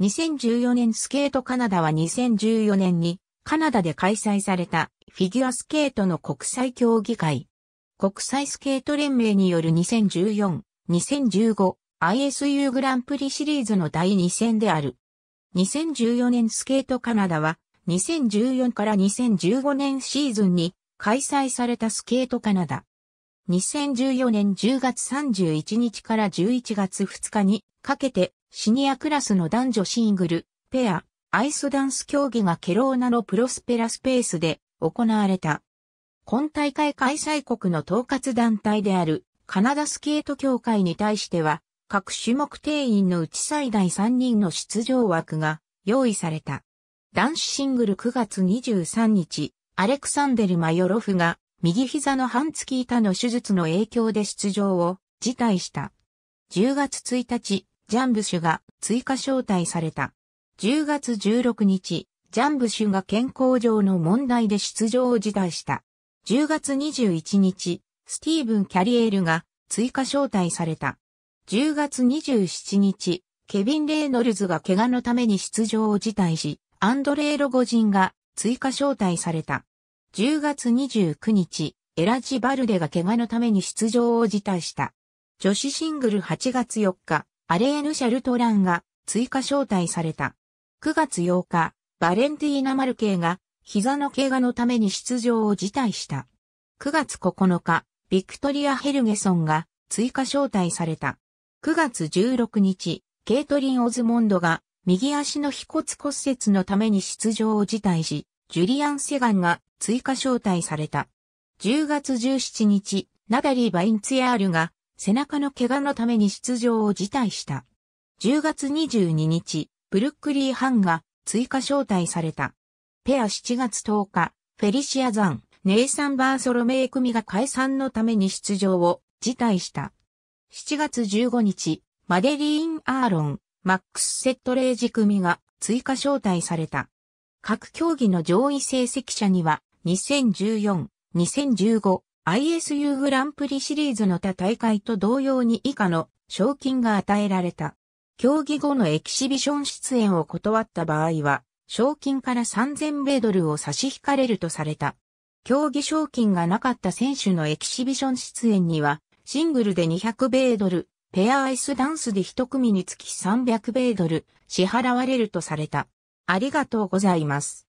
2014年スケートカナダは2014年にカナダで開催されたフィギュアスケートの国際競技会。国際スケート連盟による2014、2015 ISU グランプリシリーズの第2戦である。2014年スケートカナダは2014から2015年シーズンに開催されたスケートカナダ。2014年10月31日から11月2日にかけてシニアクラスの男女シングル、ペア、アイスダンス競技がケローナのプロスペラスペースで行われた。今大会開催国の統括団体であるカナダスケート協会に対しては、各種目定員のうち最大3人の出場枠が用意された。男子シングル9月23日、アレクサンデル・マヨロフが右膝の半月板の手術の影響で出場を辞退した。10月1日、ジャンブシュが追加招待された。10月16日、ジャンブシュが健康上の問題で出場を辞退した。10月21日、スティーブン・キャリエールが追加招待された。10月27日、ケビン・レイノルズが怪我のために出場を辞退し、アンドレイ・ロゴジンが追加招待された。10月29日、エラジ・バルデが怪我のために出場を辞退した。女子シングル8月4日、アレーヌ・シャルトランが追加招待された。9月8日、バレンティーナ・マルケイが膝の怪我のために出場を辞退した。9月9日、ビクトリア・ヘルゲソンが追加招待された。9月16日、ケイトリン・オズモンドが右足の腓骨骨折のために出場を辞退し、ジュリアン・セガンが追加招待された。10月17日、ナダリー・バインツヤールが背中の怪我のために出場を辞退した。10月22日、ブルックリー・ハンが追加招待された。ペア7月10日、フェリシア・ザン、ネイサン・バーソロメイ組が解散のために出場を辞退した。7月15日、マデリーン・アーロン、マックス・セットレージ組が追加招待された。各競技の上位成績者には、2014、2015、ISU グランプリシリーズの他大会と同様に以下の賞金が与えられた。競技後のエキシビション出演を断った場合は、賞金から3000米ドルを差し引かれるとされた。競技賞金がなかった選手のエキシビション出演には、シングルで200米ドル、ペアアイスダンスで一組につき300米ドル支払われるとされた。ありがとうございます。